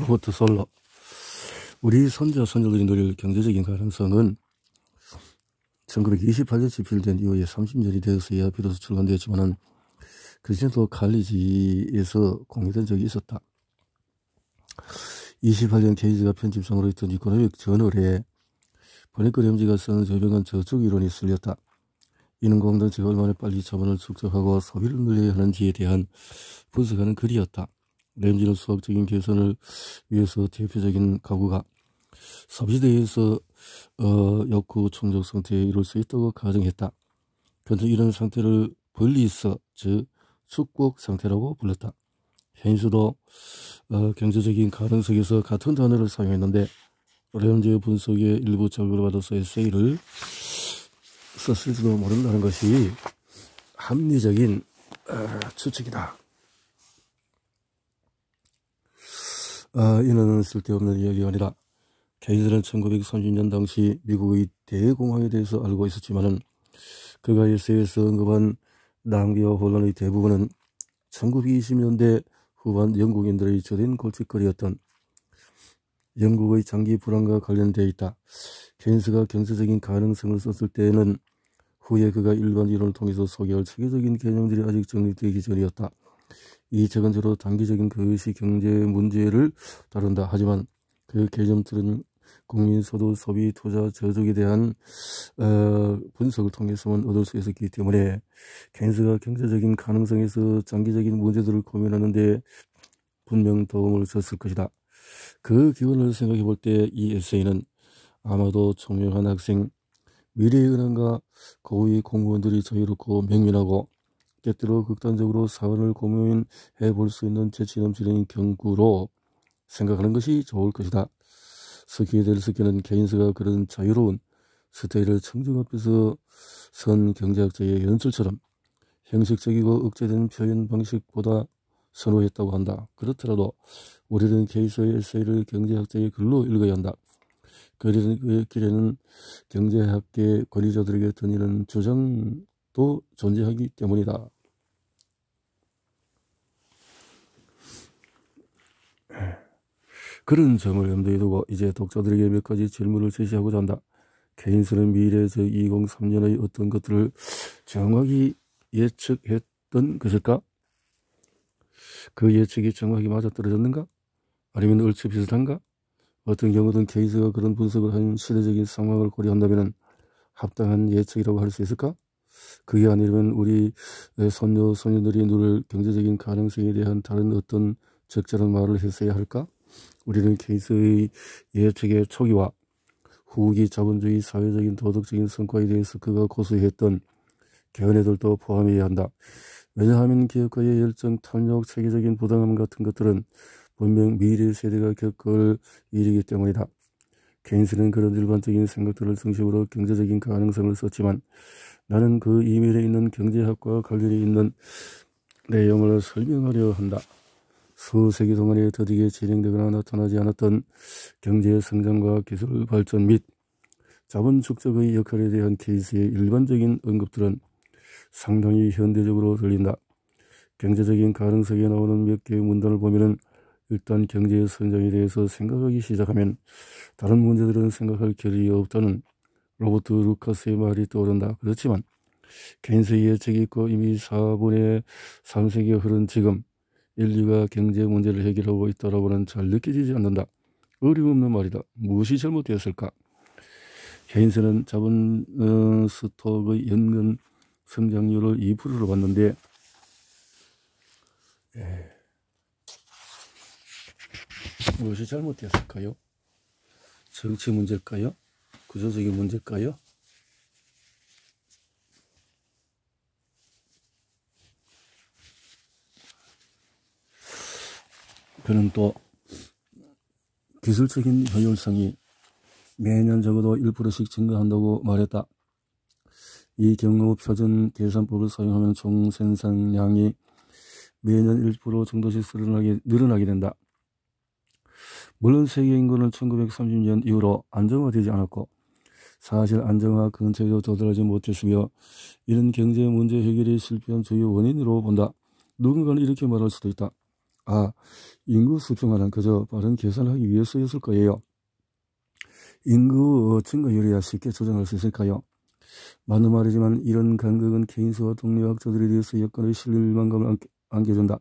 로버트 솔로. 우리 선조 선조들이 누릴 경제적인 가능성은 1928년 집필된 이후에 30년이 되어서야 비로소 출간되었지만은 그리스도 칼리지에서 공개된 적이 있었다. 28년 케이지가 편집성으로 있던 이코노믹 저널에 버니크 엄지가 쓰는 저병은 저축 이론이 쓸렸다. 이는 공동체가 얼마나 빨리 자본을 축적하고 소비를 늘려야 하는지에 대한 분석하는 글이었다. 램지는 수학적인 개선을 위해서 대표적인 가구가 섭시대에서 어, 역후 충족 상태에 이룰 수 있다고 가정했다. 그런데 이런 상태를 벌리서 즉 축복 상태라고 불렀다. 현수도 어, 경제적인 가능속에서 같은 단어를 사용했는데 램지의 분석에 일부 적용을 받아서 에세이를 썼을지도 모른다는 것이 합리적인 어, 추측이다. 아, 이는 쓸데없는 이야기가 아니라 케이즈는 1930년 당시 미국의 대공황에 대해서 알고 있었지만은 그가 일세에서 언급한 남기와 혼란의 대부분은 1920년대 후반 영국인들의 주된 골칫거리였던 영국의 장기 불안과 관련되어 있다. 케인스가 경제적인 가능성을 썼을 때에는 후에 그가 일반 이론을 통해서 소개할 체계적인 개념들이 아직 정립되기 전이었다. 이 책은 주로 장기적인 교육시 경제 문제를 다룬다. 하지만 그 개념들은 국민 소득, 소비, 투자, 저축에 대한 어, 분석을 통해서만 얻을 수 있었기 때문에 케인스가 경제적인 가능성에서 장기적인 문제들을 고민하는데 분명 도움을 줬을 것이다. 그 기원을 생각해 볼 때 이 에세이는 아마도 총명한 학생, 미래의 은행과 고위 공무원들이 자유롭고 명민하고 때때로 극단적으로 사안을 고민해 볼 수 있는 재치넘 치는 경구로 생각하는 것이 좋을 것이다. 스키에 대해 스키는 개인사가 그런 자유로운 스타일을 청중 앞에서 선 경제학자의 연출처럼 형식적이고 억제된 표현 방식보다 선호했다고 한다. 그렇더라도 우리는 케이서의 에세이를 경제학자의 글로 읽어야 한다. 그의 길에는 경제학계 권위자들에게 던지는 주장 또 존재하기 때문이다. 그런 점을 염두에 두고 이제 독자들에게 몇 가지 질문을 제시하고자 한다. 케인스는 미래에서 2003년의 어떤 것들을 정확히 예측했던 것일까? 그 예측이 정확히 맞아떨어졌는가? 아니면 얼추 비슷한가? 어떤 경우든 케이스가 그런 분석을 한 시대적인 상황을 고려한다면 합당한 예측이라고 할 수 있을까? 그게 아니라면 우리 손녀 손녀들이 누릴 경제적인 가능성에 대한 다른 어떤 적절한 말을 했어야 할까? 우리는 케이스의 예측의 초기와 후기 자본주의 사회적인 도덕적인 성과에 대해서 그가 고수했던 개헌애들도 포함해야 한다. 왜냐하면 기업가의 열정, 탐욕, 체계적인 부당함 같은 것들은 분명 미래 세대가 겪을 일이기 때문이다. 케인스는 그런 일반적인 생각들을 중심으로 경제적인 가능성을 썼지만 나는 그 이면에 있는 경제학과 관련이 있는 내용을 설명하려 한다. 수세기 동안에 더디게 진행되거나 나타나지 않았던 경제 성장과 기술 발전 및 자본 축적의 역할에 대한 케이스의 일반적인 언급들은 상당히 현대적으로 들린다. 경제적인 가능성에 나오는 몇 개의 문단을 보면은 일단 경제의 성장에 대해서 생각하기 시작하면 다른 문제들은 생각할 겨를이 없다는 로버트 루카스의 말이 떠오른다. 그렇지만 개인세의 예측이 있고 이미 4분의 3세기 에 흐른 지금 인류가 경제 문제를 해결하고 있다라고는 잘 느껴지지 않는다. 어림없는 말이다. 무엇이 잘못되었을까? 개인세는 자본 어, 스톡의 연근 성장률을 2%로 봤는데 에, 무엇이 잘못되었을까요? 정치 문제일까요? 구조적인 문제일까요? 그는 또 기술적인 효율성이 매년 적어도 1%씩 증가한다고 말했다. 이 경우 표준 계산법을 사용하면 총 생산량이 매년 1% 정도씩 늘어나게, 늘어나게 된다. 물론 세계 인구는 1930년 이후로 안정화되지 않았고 사실 안정화 근처에도 도달하지 못했으며 이런 경제 문제 해결에 실패한 주요 원인으로 본다. 누군가는 이렇게 말할 수도 있다. 아, 인구 수평화는 그저 빠른 계산하기 을 위해서였을 거예요. 인구 증가율이야 쉽게 조정할 수 있을까요? 맞는 말이지만 이런 간극은 개인스와 동료학자들에 대해서 여건의실만감을 안겨준다.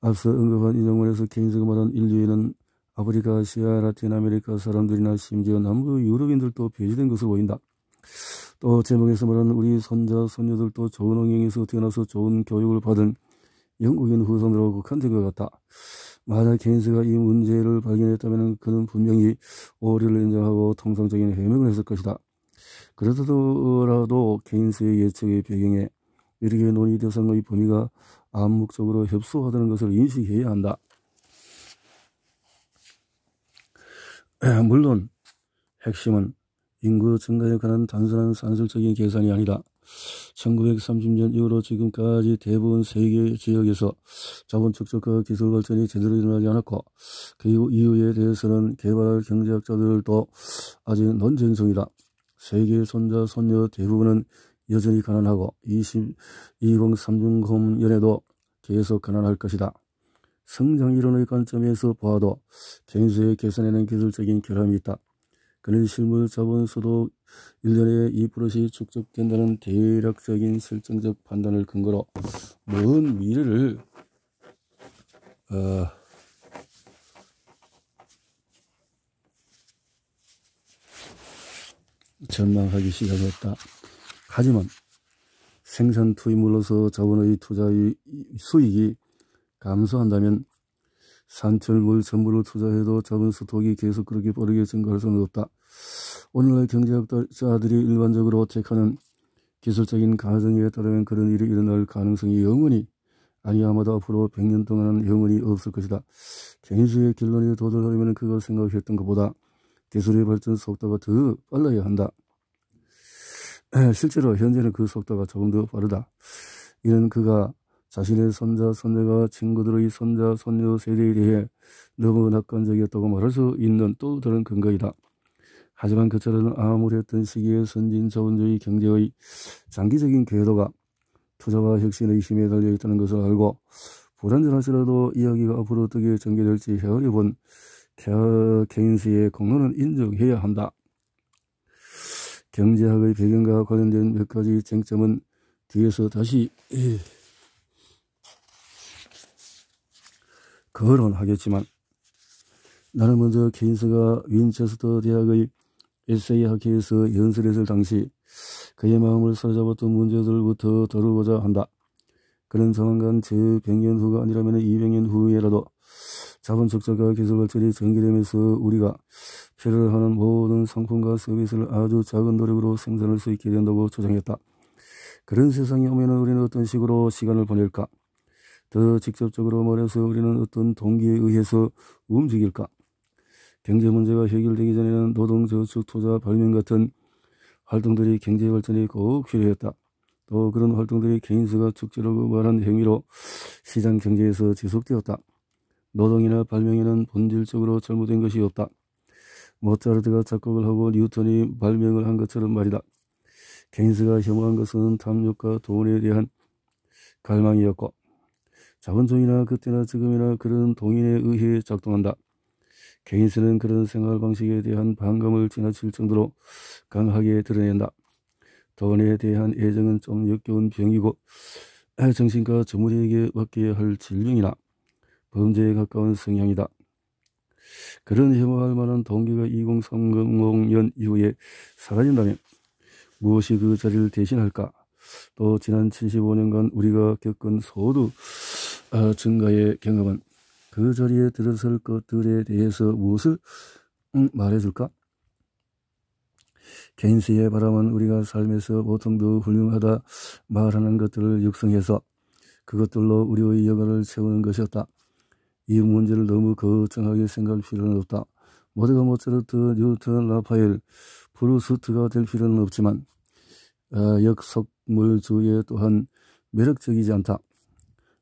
앞서 언급한 이 정원에서 개인스가 말한 인류에는 아프리카, 아시아, 라틴 아메리카 사람들이나 심지어 남부 유럽인들도 배제된 것으로 보인다. 또 제목에서 말하는 우리 손자, 손녀들도 좋은 환경에서 태어나서 좋은 교육을 받은 영국인 후손으로 극한된 것 같다. 만약 케인스가 이 문제를 발견했다면 그는 분명히 오류를 인정하고 통상적인 해명을 했을 것이다. 그렇더라도 케인스의 예측의 배경에 이렇게 논의 대상의 범위가 암묵적으로 협소하다는 것을 인식해야 한다. 예, 물론 핵심은 인구 증가에 관한 단순한 산술적인 계산이 아니다. 1930년 이후로 지금까지 대부분 세계 지역에서 자본 축적과 기술 발전이 제대로 일어나지 않았고 그이후에 대해서는 개발 경제학자들도 아직 논쟁성이다. 세계 손자 손녀 대부분은 여전히 가난하고 20, 2030년에도 계속 가난할 것이다. 성장 이론의 관점에서 보아도 개인수의 개선에는 기술적인 결함이 있다. 그는 실물 자본 소득 1년에 2%씩 축적된다는 대략적인 실정적 판단을 근거로 먼 미래를 어, 전망하기 시작했다. 하지만 생산 투입으로서 자본의 투자 수익이 감소한다면 산철물 전부를 투자해도 작은 수톡이 계속 그렇게 빠르게 증가할 수는 없다. 오늘날 경제학자들이 일반적으로 택하는 기술적인 가정에 따르면 그런 일이 일어날 가능성이 영원히 아니야마다 앞으로 100년 동안은 영원히 없을 것이다. 개인주의 결론에 도달하려면 그걸 생각했던 것보다 기술의 발전 속도가 더 빨라야 한다. 실제로 현재는 그 속도가 조금 더 빠르다. 이는 그가 자신의 손자, 손녀가 친구들의 손자, 손녀 세대에 대해 너무 낙관적이었다고 말할 수 있는 또 다른 근거이다. 하지만 그처럼 아무리 했던 시기에 선진 자본주의 경제의 장기적인 궤도가 투자와 혁신의 힘에 달려 있다는 것을 알고 불안전하시라도 이야기가 앞으로 어떻게 전개될지 헤아려본 개인스의 공로는 인정해야 한다. 경제학의 배경과 관련된 몇 가지 쟁점은 뒤에서 다시 예. 거론 하겠지만 나는 먼저 케인스가 윈체스터 대학의 에세이 학회에서 연설했을 당시 그의 마음을 사로잡았던 문제들부터 다루고자 한다. 그는 조만간 제 100년 후가 아니라면 200년 후에라도 자본 적자가 기술 발전이 전개되면서 우리가 필요하는 모든 상품과 서비스를 아주 작은 노력으로 생산할 수 있게 된다고 주장했다. 그런 세상이 오면 우리는 어떤 식으로 시간을 보낼까? 더 직접적으로 말해서 우리는 어떤 동기에 의해서 움직일까? 경제 문제가 해결되기 전에는 노동, 저축, 투자, 발명 같은 활동들이 경제 발전에 꼭 필요했다. 또 그런 활동들이 개인수가 축제라고 말한 행위로 시장 경제에서 지속되었다. 노동이나 발명에는 본질적으로 잘못된 것이 없다. 모차르트가 작곡을 하고 뉴턴이 발명을 한 것처럼 말이다. 개인스가 혐오한 것은 탐욕과 돈에 대한 갈망이었고 작은 종이나 그때나 지금이나 그런 동인에 의해 작동한다. 개인스는 그런 생활 방식에 대한 반감을 지나칠 정도로 강하게 드러낸다. 돈에 대한 애정은 좀 역겨운 병이고 정신과 전문의에게 맡겨야 할 질병이나 범죄에 가까운 성향이다. 그런 혐오할 만한 동기가 2030년 이후에 사라진다면 무엇이 그 자리를 대신할까? 또 지난 75년간 우리가 겪은 소두 어, 증가의 경험은 그 자리에 들어설 것들에 대해서 무엇을 음, 말해줄까? 개인세의 바람은 우리가 삶에서 보통 더 훌륭하다 말하는 것들을 육성해서 그것들로 우리의 여가를 채우는 것이었다. 이 문제를 너무 거창하게 생각할 필요는 없다. 모두가 모차르트, 뉴턴, 라파엘, 브루스트가 될 필요는 없지만 어, 역석물주의 또한 매력적이지 않다.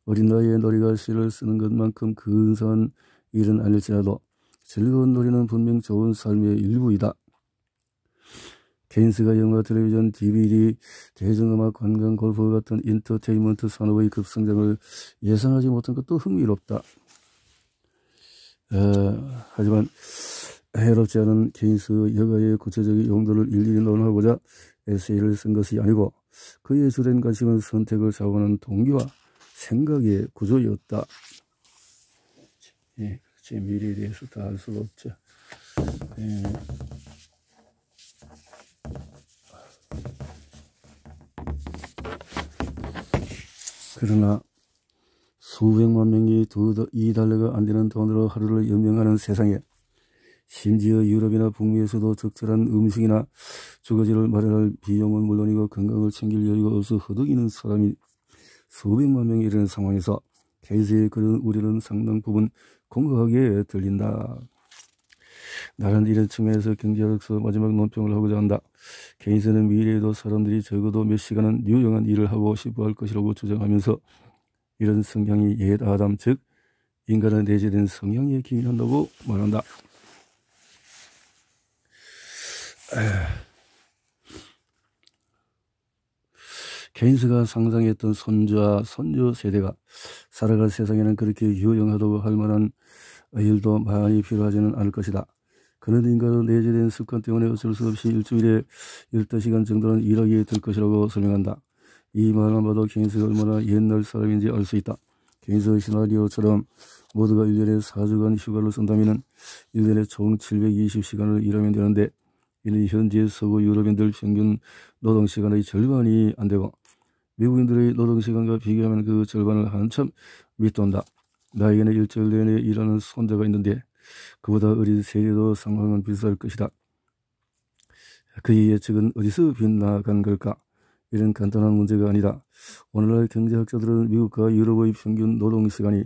어린 나이에 놀이가 시를 쓰는 것만큼 근사한 일은 아닐지라도 즐거운 놀이는 분명 좋은 삶의 일부이다. 케인스가 영화, 텔레비전, DVD, 대중음악, 관광, 골프 같은 인터테인먼트 산업의 급성장을 예상하지 못한 것도 흥미롭다. 에, 어, 하지만 해롭지 않은 케인스 여가의 구체적인 용도를 일일이 논하고자 에세이를 쓴 것이 아니고 그의 주된 관심은 선택을 좌우하는 동기와 생각의 구조였다. 예, 제 미래에 대해서 다 알 수가 없죠. 예. 그러나 수백만 명이 이달러가 안 되는 돈으로 하루를 연명하는 세상에 심지어 유럽이나 북미에서도 적절한 음식이나 주거지를 마련할 비용은 물론이고 건강을 챙길 여유가 없어 허덕이는 사람이 수백만 명이 이런 상황에서 케이스의 그런 우려는 상당 부분 공허하게 들린다. 나는 이런 측면에서 경제학에서 마지막 논평을 하고자 한다. 케인스는 미래에도 사람들이 적어도 몇 시간은 유용한 일을 하고 싶어할 것이라고 주장하면서 이런 성향이 옛 아담 즉 인간의 내재된 성향에 기인한다고 말한다. 에휴. 케인스가 상상했던 선조와 선조 세대가 살아갈 세상에는 그렇게 유용하다고 할 만한 일도 많이 필요하지는 않을 것이다. 그런데 인간의 내재된 습관 때문에 어쩔 수 없이 일주일에 12시간 정도는 일하게 될 것이라고 설명한다. 이 말만 봐도 케인스가 얼마나 옛날 사람인지 알 수 있다. 케인스의 시나리오처럼 모두가 1년에 4주간 휴가를 쓴다면 1년에 총 720시간을 일하면 되는데 이는 현재 서구 유럽인들 평균 노동시간의 절반이 안 되고 미국인들의 노동시간과 비교하면 그 절반을 한참 밑돈다. 나에게는 일주일 내내 일하는 손자가 있는데 그보다 어린 세계도 상황은 비쌀 것이다. 그의 예측은 어디서 빗나간 걸까? 이런 간단한 문제가 아니다. 오늘날 경제학자들은 미국과 유럽의 평균 노동시간이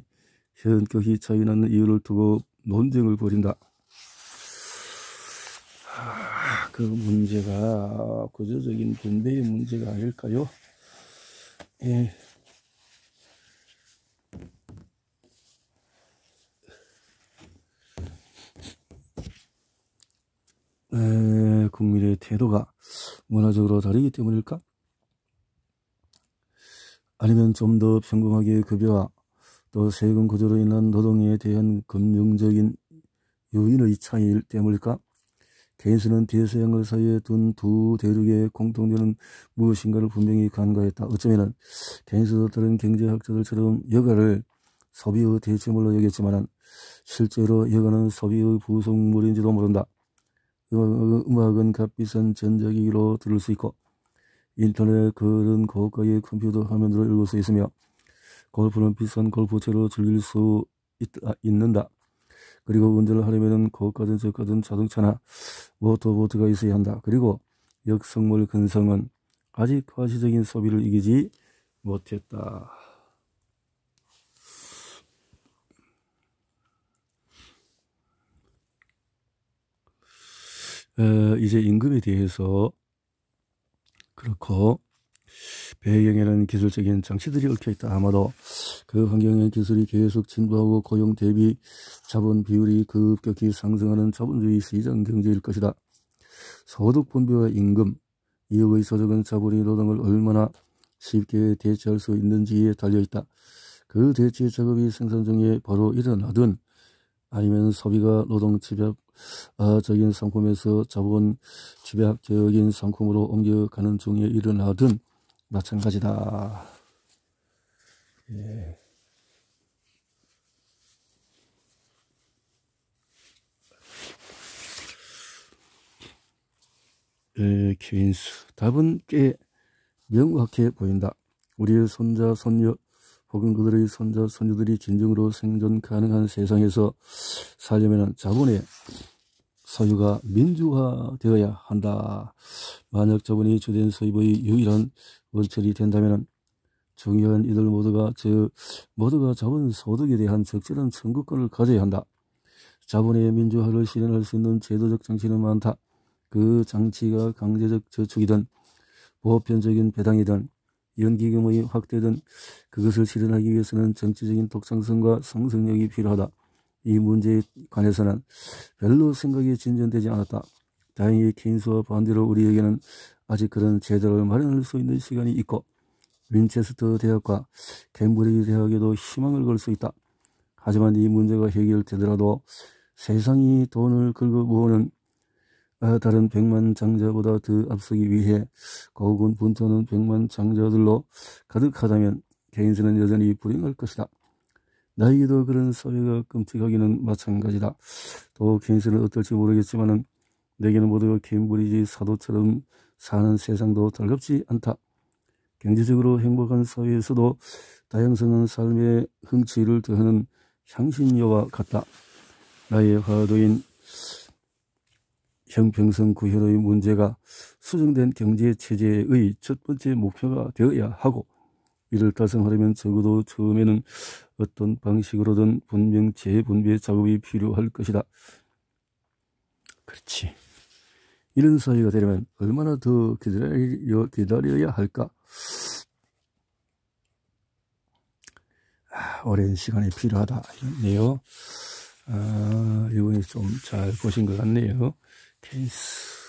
현격히 차이나는 이유를 두고 논쟁을 벌인다. 그 문제가 구조적인 분배의 문제가 아닐까요? 예. 에, 국민의 태도가 문화적으로 다르기 때문일까? 아니면 좀 더평범하게 급여와 또 세금 구조로 인한 노동에 대한 금융적인 요인의 차이일 때문일까? 개인수는 뒤에서 양을 사이에 둔 두 대륙의 공통되는 무엇인가를 분명히 간과했다. 어쩌면 개인수도 다른 경제학자들처럼 여가를 소비의 대체물로 여겼지만 실제로 여가는 소비의 부속물인지도 모른다. 음, 음, 음악은 값비싼 전자기기로 들을 수 있고 인터넷 그런 고가의 컴퓨터 화면으로 읽을 수 있으며 골프는 비싼 골프채로 즐길 수 있, 아, 있는다. 그리고 운전을 하려면 그가든지저것든 자동차나 워터보트가 있어야 한다. 그리고 역성물 근성은 아직 과시적인 소비를 이기지 못했다. 에, 이제 임금에 대해서 그렇고 배경에는 기술적인 장치들이 얽혀있다. 아마도 그 환경의 기술이 계속 진보하고 고용 대비 자본 비율이 급격히 상승하는 자본주의 시장 경제일 것이다. 소득분배와 임금, 이익의 소득은 자본이 노동을 얼마나 쉽게 대체할 수 있는지에 달려있다. 그 대체 작업이 생산 중에 바로 일어나든 아니면 소비가 노동 집약적인 상품에서 자본 집약적인 상품으로 옮겨가는 중에 일어나든 마찬가지다. 예. 예, 케인스. 답은 꽤 명확해 보인다. 우리의 손자, 손녀, 혹은 그들의 손자, 손녀들이 진정으로 생존 가능한 세상에서 살려면 자본의 소유가 민주화되어야 한다. 만약 저분이 주된 소유의 유일한 원천이 된다면 중요한 이들 모두가 저 모두가 자본 소득에 대한 적절한 청구권을 가져야 한다. 자본의 민주화를 실현할 수 있는 제도적 장치는 많다. 그 장치가 강제적 저축이든 보편적인 배당이든 연기금의 확대든 그것을 실현하기 위해서는 정치적인 독창성과 성승력이 필요하다. 이 문제에 관해서는 별로 생각이 진전되지 않았다. 다행히 케인스와 반대로 우리에게는 아직 그런 제도를 마련할 수 있는 시간이 있고 윈체스터 대학과 캠브리지 대학에도 희망을 걸 수 있다. 하지만 이 문제가 해결되더라도 세상이 돈을 긁어 모으는 아, 다른 백만 장자보다 더 앞서기 위해 거군 분토는 백만 장자들로 가득하다면 개인스는 여전히 불행할 것이다. 나에게도 그런 사회가 끔찍하기는 마찬가지다. 또 개인세는 어떨지 모르겠지만은 내게는 모두가 캠브리지 사도처럼 사는 세상도 달갑지 않다. 경제적으로 행복한 사회에서도 다양성은 삶의 흥취를 더하는 향신료와 같다. 나의 화두인 형평성 구현의 문제가 수정된 경제체제의 첫 번째 목표가 되어야 하고 이를 달성하려면 적어도 처음에는 어떤 방식으로든 분명 재분배 작업이 필요할 것이다. 그렇지. 이런 사회가 되려면 얼마나 더 기다려, 기다려야 할까? 아, 오랜 시간이 필요하다. 네요 아, 이번에 좀잘 보신 것 같네요. 케이스.